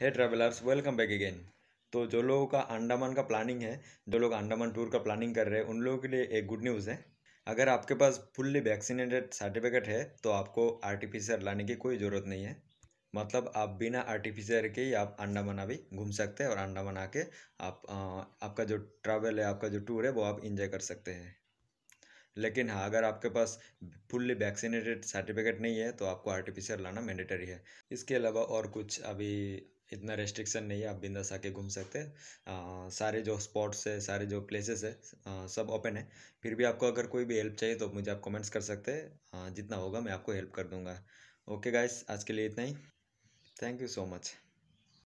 है travellers welcome back again तो जो लोगों का अंडमान का प्लानिंग है जो लोग अंडमान टूर का प्लानिंग कर रहे हैं उन लोगों के लिए एक गुड न्यूज़ है अगर आपके पास फुल्ली वैक्सीनेटेड सर्टिफिकेट है तो आपको आर लाने की कोई ज़रूरत नहीं है मतलब आप बिना आर्टिफिशियर के ही आप अंडमान अभी घूम सकते हैं और अंडमान आके आप आ, आपका जो ट्रैवल है आपका जो टूर है वो आप इंजॉय कर सकते हैं लेकिन हाँ अगर आपके पास फुल्ली वैक्सीनेटेड सर्टिफिकेट नहीं है तो आपको आर्टिफिशियल लाना मैंडेटरी है इसके अलावा और कुछ अभी इतना रेस्ट्रिक्शन नहीं है आप बिंदास आके घूम सकते हैं सारे जो स्पॉट्स है सारे जो प्लेसेस है सब ओपन है फिर भी आपको अगर कोई भी हेल्प चाहिए तो मुझे आप कमेंट्स कर सकते हैं जितना होगा मैं आपको हेल्प कर दूंगा ओके गाइस आज के लिए इतना ही थैंक यू सो मच